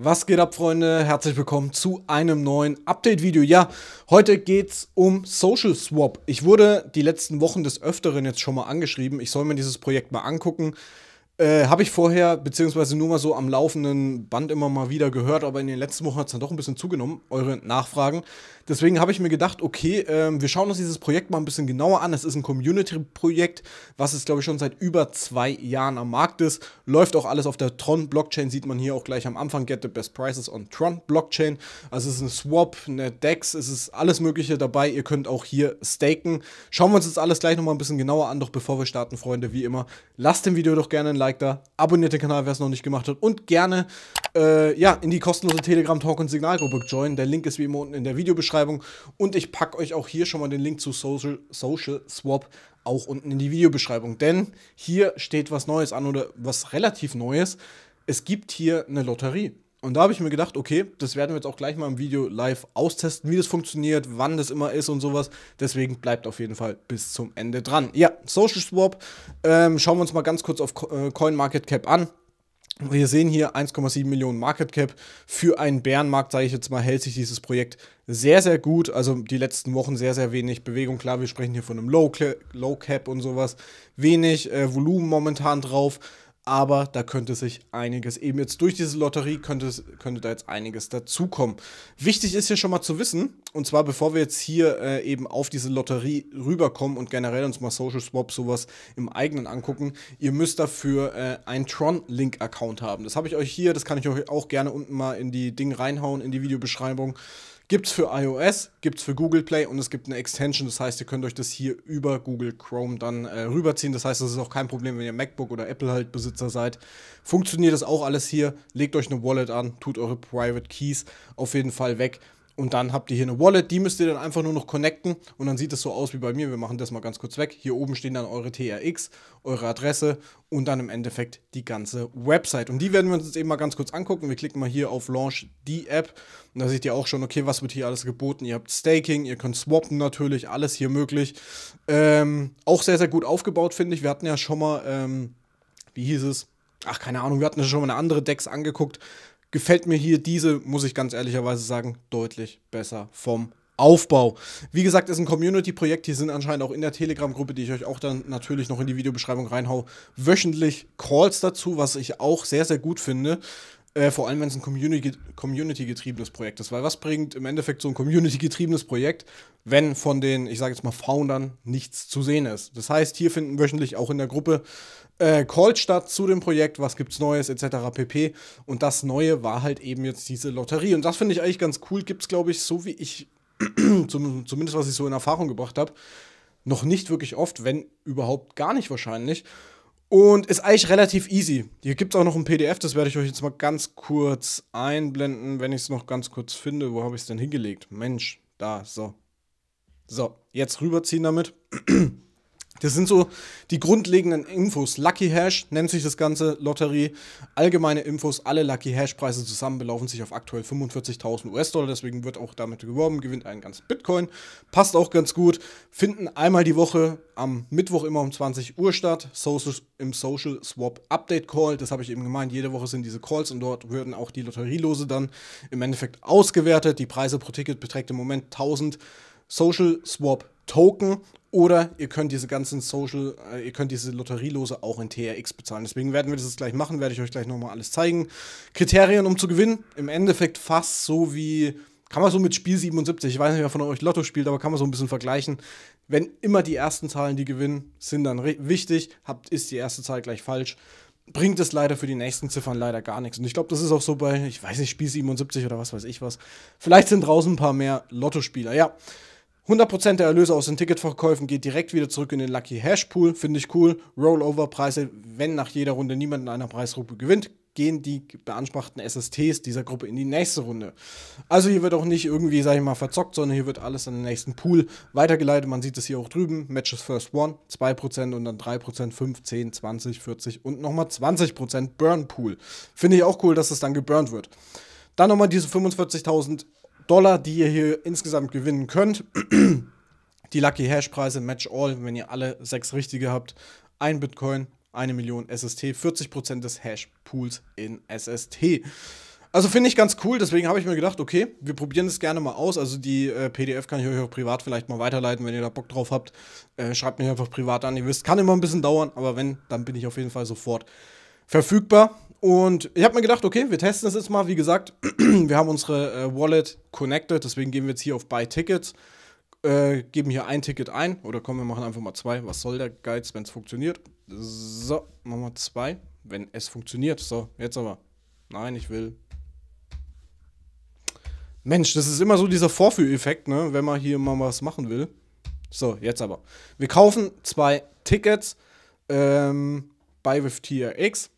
Was geht ab, Freunde? Herzlich willkommen zu einem neuen Update-Video. Ja, heute geht's um Social Swap. Ich wurde die letzten Wochen des Öfteren jetzt schon mal angeschrieben. Ich soll mir dieses Projekt mal angucken. Äh, habe ich vorher, beziehungsweise nur mal so am laufenden Band immer mal wieder gehört, aber in den letzten Wochen hat es dann doch ein bisschen zugenommen, eure Nachfragen. Deswegen habe ich mir gedacht, okay, äh, wir schauen uns dieses Projekt mal ein bisschen genauer an. Es ist ein Community-Projekt, was es, glaube ich, schon seit über zwei Jahren am Markt ist. Läuft auch alles auf der Tron-Blockchain, sieht man hier auch gleich am Anfang, Get the Best Prices on Tron-Blockchain. Also es ist eine Swap, eine DEX, es ist alles Mögliche dabei. Ihr könnt auch hier staken. Schauen wir uns das alles gleich nochmal ein bisschen genauer an, doch bevor wir starten, Freunde, wie immer, lasst dem Video doch gerne ein Like Like da, abonniert den Kanal, wer es noch nicht gemacht hat und gerne äh, ja, in die kostenlose Telegram Talk und Signalgruppe joinen. Der Link ist wie immer unten in der Videobeschreibung und ich packe euch auch hier schon mal den Link zu Social, Social Swap auch unten in die Videobeschreibung, denn hier steht was Neues an oder was relativ Neues. Es gibt hier eine Lotterie. Und da habe ich mir gedacht, okay, das werden wir jetzt auch gleich mal im Video live austesten, wie das funktioniert, wann das immer ist und sowas. Deswegen bleibt auf jeden Fall bis zum Ende dran. Ja, Social Swap, ähm, schauen wir uns mal ganz kurz auf äh, CoinMarketCap an. Wir sehen hier 1,7 Millionen Market Cap. Für einen Bärenmarkt, sage ich jetzt mal, hält sich dieses Projekt sehr, sehr gut. Also die letzten Wochen sehr, sehr wenig Bewegung. Klar, wir sprechen hier von einem Low, Low Cap und sowas. Wenig äh, Volumen momentan drauf aber da könnte sich einiges, eben jetzt durch diese Lotterie könnte, könnte da jetzt einiges dazukommen. Wichtig ist hier schon mal zu wissen, und zwar bevor wir jetzt hier äh, eben auf diese Lotterie rüberkommen und generell uns mal Social Swap sowas im eigenen angucken, ihr müsst dafür äh, einen Tron-Link-Account haben. Das habe ich euch hier, das kann ich euch auch gerne unten mal in die Dinge reinhauen, in die Videobeschreibung. Gibt es für iOS, gibt es für Google Play und es gibt eine Extension. Das heißt, ihr könnt euch das hier über Google Chrome dann äh, rüberziehen. Das heißt, das ist auch kein Problem, wenn ihr MacBook oder Apple halt Besitzer seid. Funktioniert das auch alles hier. Legt euch eine Wallet an, tut eure Private Keys auf jeden Fall weg. Und dann habt ihr hier eine Wallet, die müsst ihr dann einfach nur noch connecten und dann sieht es so aus wie bei mir. Wir machen das mal ganz kurz weg. Hier oben stehen dann eure TRX, eure Adresse und dann im Endeffekt die ganze Website. Und die werden wir uns jetzt eben mal ganz kurz angucken. Wir klicken mal hier auf Launch die App und da seht ihr auch schon, okay, was wird hier alles geboten. Ihr habt Staking, ihr könnt swappen natürlich, alles hier möglich. Ähm, auch sehr, sehr gut aufgebaut, finde ich. Wir hatten ja schon mal, ähm, wie hieß es? Ach, keine Ahnung, wir hatten ja schon mal eine andere Decks angeguckt gefällt mir hier diese, muss ich ganz ehrlicherweise sagen, deutlich besser vom Aufbau. Wie gesagt, ist ein Community-Projekt. Hier sind anscheinend auch in der Telegram-Gruppe, die ich euch auch dann natürlich noch in die Videobeschreibung reinhau, wöchentlich Calls dazu, was ich auch sehr, sehr gut finde. Äh, vor allem, wenn es ein Community-getriebenes Projekt ist. Weil was bringt im Endeffekt so ein Community-getriebenes Projekt, wenn von den, ich sage jetzt mal, Foundern nichts zu sehen ist? Das heißt, hier finden wöchentlich auch in der Gruppe äh, Calls statt zu dem Projekt, was gibt's Neues, etc. pp. Und das Neue war halt eben jetzt diese Lotterie. Und das finde ich eigentlich ganz cool. Gibt's, glaube ich, so wie ich, zumindest was ich so in Erfahrung gebracht habe, noch nicht wirklich oft, wenn überhaupt gar nicht wahrscheinlich. Und ist eigentlich relativ easy. Hier gibt es auch noch ein PDF, das werde ich euch jetzt mal ganz kurz einblenden, wenn ich es noch ganz kurz finde. Wo habe ich es denn hingelegt? Mensch, da, so. So, jetzt rüberziehen damit. Das sind so die grundlegenden Infos. Lucky Hash nennt sich das Ganze Lotterie. Allgemeine Infos, alle Lucky Hash-Preise zusammen belaufen sich auf aktuell 45.000 US-Dollar. Deswegen wird auch damit geworben, gewinnt einen ganzen Bitcoin. Passt auch ganz gut. Finden einmal die Woche am Mittwoch immer um 20 Uhr statt. Social, Im Social Swap Update Call. Das habe ich eben gemeint. Jede Woche sind diese Calls und dort würden auch die Lotterielose dann im Endeffekt ausgewertet. Die Preise pro Ticket beträgt im Moment 1000 Social Swap Token oder ihr könnt diese ganzen Social, äh, ihr könnt diese Lotterielose auch in TRX bezahlen. Deswegen werden wir das gleich machen, werde ich euch gleich nochmal alles zeigen. Kriterien, um zu gewinnen, im Endeffekt fast so wie, kann man so mit Spiel 77, ich weiß nicht, wer von euch Lotto spielt, aber kann man so ein bisschen vergleichen. Wenn immer die ersten Zahlen, die gewinnen, sind dann wichtig, habt, ist die erste Zahl gleich falsch. Bringt es leider für die nächsten Ziffern leider gar nichts. Und ich glaube, das ist auch so bei, ich weiß nicht, Spiel 77 oder was weiß ich was. Vielleicht sind draußen ein paar mehr Lottospieler, ja. 100% der Erlöse aus den Ticketverkäufen geht direkt wieder zurück in den Lucky Hash Pool. Finde ich cool. Rollover-Preise, wenn nach jeder Runde niemand in einer Preisgruppe gewinnt, gehen die beanspruchten SSTs dieser Gruppe in die nächste Runde. Also hier wird auch nicht irgendwie, sag ich mal, verzockt, sondern hier wird alles an den nächsten Pool weitergeleitet. Man sieht es hier auch drüben. Matches First One, 2% und dann 3%, 5, 10, 20, 40 und nochmal 20% Burn Pool. Finde ich auch cool, dass das dann geburnt wird. Dann nochmal diese 45.000 Dollar, die ihr hier insgesamt gewinnen könnt. die Lucky Hash Preise Match All, wenn ihr alle sechs richtige habt. Ein Bitcoin, eine Million SST, 40% des Hash Pools in SST. Also finde ich ganz cool, deswegen habe ich mir gedacht, okay, wir probieren das gerne mal aus. Also die äh, PDF kann ich euch auch privat vielleicht mal weiterleiten, wenn ihr da Bock drauf habt. Äh, schreibt mich einfach privat an. Ihr wisst, kann immer ein bisschen dauern, aber wenn, dann bin ich auf jeden Fall sofort verfügbar. Und ich habe mir gedacht, okay, wir testen das jetzt mal. Wie gesagt, wir haben unsere äh, Wallet connected, deswegen gehen wir jetzt hier auf Buy Tickets, äh, geben hier ein Ticket ein. Oder kommen wir machen einfach mal zwei. Was soll der Geiz, wenn es funktioniert? So, machen wir zwei, wenn es funktioniert. So, jetzt aber. Nein, ich will. Mensch, das ist immer so dieser Vorführeffekt, ne? Wenn man hier mal was machen will. So, jetzt aber. Wir kaufen zwei Tickets ähm, bei with TRX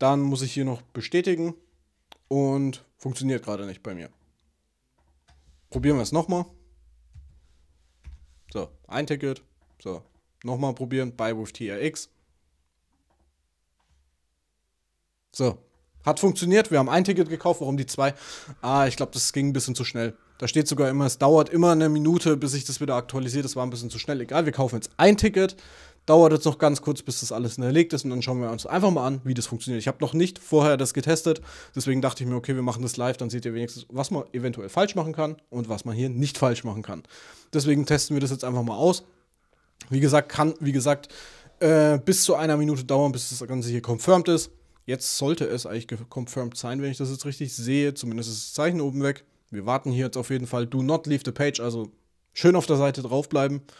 dann muss ich hier noch bestätigen und funktioniert gerade nicht bei mir. Probieren wir es nochmal. So, ein Ticket. So, nochmal probieren. Buy with TRX. So, hat funktioniert. Wir haben ein Ticket gekauft. Warum die zwei? Ah, ich glaube, das ging ein bisschen zu schnell. Da steht sogar immer, es dauert immer eine Minute, bis sich das wieder aktualisiert. Das war ein bisschen zu schnell. Egal, wir kaufen jetzt ein Ticket dauert jetzt noch ganz kurz, bis das alles erlegt ist und dann schauen wir uns einfach mal an, wie das funktioniert. Ich habe noch nicht vorher das getestet, deswegen dachte ich mir, okay, wir machen das live, dann seht ihr wenigstens, was man eventuell falsch machen kann und was man hier nicht falsch machen kann. Deswegen testen wir das jetzt einfach mal aus. Wie gesagt, kann, wie gesagt, äh, bis zu einer Minute dauern, bis das Ganze hier confirmed ist. Jetzt sollte es eigentlich confirmed sein, wenn ich das jetzt richtig sehe. Zumindest ist das Zeichen oben weg. Wir warten hier jetzt auf jeden Fall. Do not leave the page, also schön auf der Seite draufbleiben. bleiben.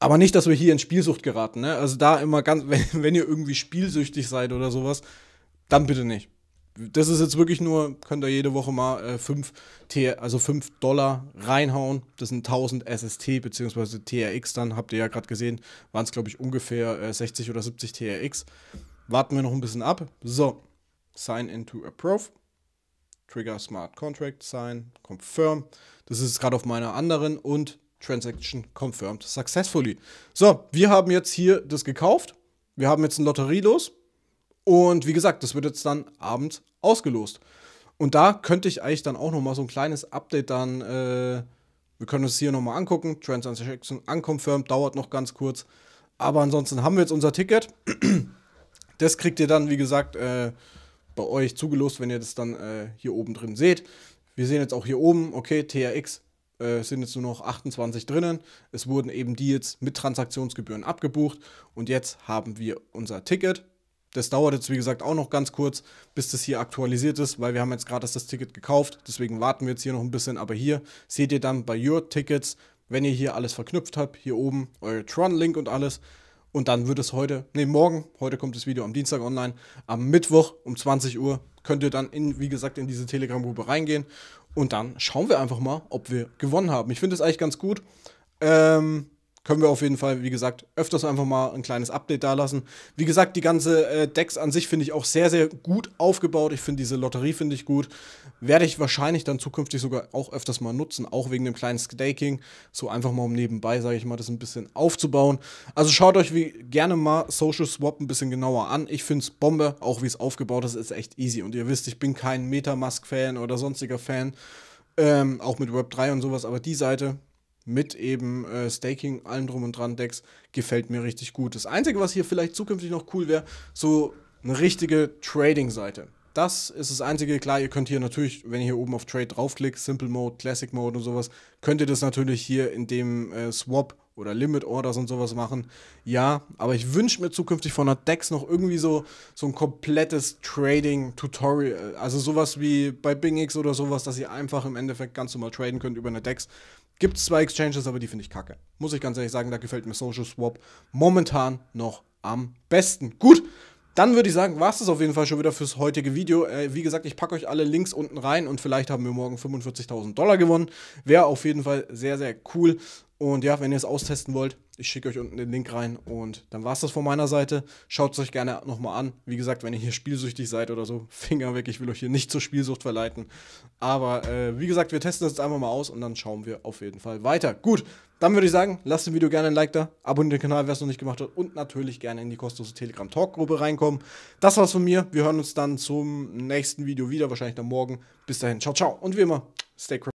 Aber nicht, dass wir hier in Spielsucht geraten. Ne? Also da immer ganz, wenn, wenn ihr irgendwie spielsüchtig seid oder sowas, dann bitte nicht. Das ist jetzt wirklich nur, könnt ihr jede Woche mal 5 äh, also Dollar reinhauen. Das sind 1000 SST bzw. TRX. Dann habt ihr ja gerade gesehen, waren es glaube ich ungefähr äh, 60 oder 70 TRX. Warten wir noch ein bisschen ab. So, sign into approve. Trigger Smart Contract, sign, confirm. Das ist gerade auf meiner anderen und Transaction confirmed successfully. So, wir haben jetzt hier das gekauft. Wir haben jetzt ein Lotterielos. Und wie gesagt, das wird jetzt dann abends ausgelost. Und da könnte ich eigentlich dann auch nochmal so ein kleines Update dann, äh, wir können uns hier nochmal angucken. Transaction unconfirmed, dauert noch ganz kurz. Aber ansonsten haben wir jetzt unser Ticket. Das kriegt ihr dann, wie gesagt, äh, bei euch zugelost, wenn ihr das dann äh, hier oben drin seht. Wir sehen jetzt auch hier oben, okay, TRX äh, sind jetzt nur noch 28 drinnen. Es wurden eben die jetzt mit Transaktionsgebühren abgebucht und jetzt haben wir unser Ticket. Das dauert jetzt, wie gesagt, auch noch ganz kurz, bis das hier aktualisiert ist, weil wir haben jetzt gerade das Ticket gekauft. Deswegen warten wir jetzt hier noch ein bisschen. Aber hier seht ihr dann bei Your Tickets, wenn ihr hier alles verknüpft habt, hier oben euer Tron-Link und alles. Und dann wird es heute, nee, morgen, heute kommt das Video am Dienstag online, am Mittwoch um 20 Uhr könnt ihr dann, in, wie gesagt, in diese Telegram-Gruppe reingehen. Und dann schauen wir einfach mal, ob wir gewonnen haben. Ich finde es eigentlich ganz gut. Ähm, können wir auf jeden Fall, wie gesagt, öfters einfach mal ein kleines Update da lassen. Wie gesagt, die ganze äh, Decks an sich finde ich auch sehr, sehr gut aufgebaut. Ich finde diese Lotterie finde ich gut. Werde ich wahrscheinlich dann zukünftig sogar auch öfters mal nutzen, auch wegen dem kleinen Staking. So einfach mal um nebenbei, sage ich mal, das ein bisschen aufzubauen. Also schaut euch wie gerne mal Social Swap ein bisschen genauer an. Ich finde es Bombe, auch wie es aufgebaut ist, ist echt easy. Und ihr wisst, ich bin kein Metamask-Fan oder sonstiger Fan. Ähm, auch mit Web3 und sowas, aber die Seite, mit eben äh, Staking, allem drum und dran Decks, gefällt mir richtig gut. Das Einzige, was hier vielleicht zukünftig noch cool wäre, so eine richtige Trading-Seite. Das ist das Einzige. Klar, ihr könnt hier natürlich, wenn ihr hier oben auf Trade draufklickt, Simple Mode, Classic Mode und sowas, könnt ihr das natürlich hier in dem äh, Swap oder Limit Orders und sowas machen. Ja, aber ich wünsche mir zukünftig von der DEX noch irgendwie so, so ein komplettes Trading-Tutorial. Äh, also sowas wie bei BingX oder sowas, dass ihr einfach im Endeffekt ganz normal traden könnt über eine DEX. Gibt es zwei Exchanges, aber die finde ich kacke. Muss ich ganz ehrlich sagen, da gefällt mir Social Swap momentan noch am besten. Gut, dann würde ich sagen, war es das auf jeden Fall schon wieder fürs heutige Video. Äh, wie gesagt, ich packe euch alle Links unten rein und vielleicht haben wir morgen 45.000 Dollar gewonnen. Wäre auf jeden Fall sehr, sehr cool. Und ja, wenn ihr es austesten wollt, ich schicke euch unten den Link rein und dann war es das von meiner Seite. Schaut es euch gerne nochmal an. Wie gesagt, wenn ihr hier spielsüchtig seid oder so, Finger weg, ich will euch hier nicht zur Spielsucht verleiten. Aber äh, wie gesagt, wir testen das jetzt einfach mal aus und dann schauen wir auf jeden Fall weiter. Gut, dann würde ich sagen, lasst dem Video gerne ein Like da, abonniert den Kanal, wer es noch nicht gemacht hat und natürlich gerne in die kostenlose Telegram-Talk-Gruppe reinkommen. Das war's von mir. Wir hören uns dann zum nächsten Video wieder, wahrscheinlich dann morgen. Bis dahin, ciao, ciao und wie immer, stay crazy.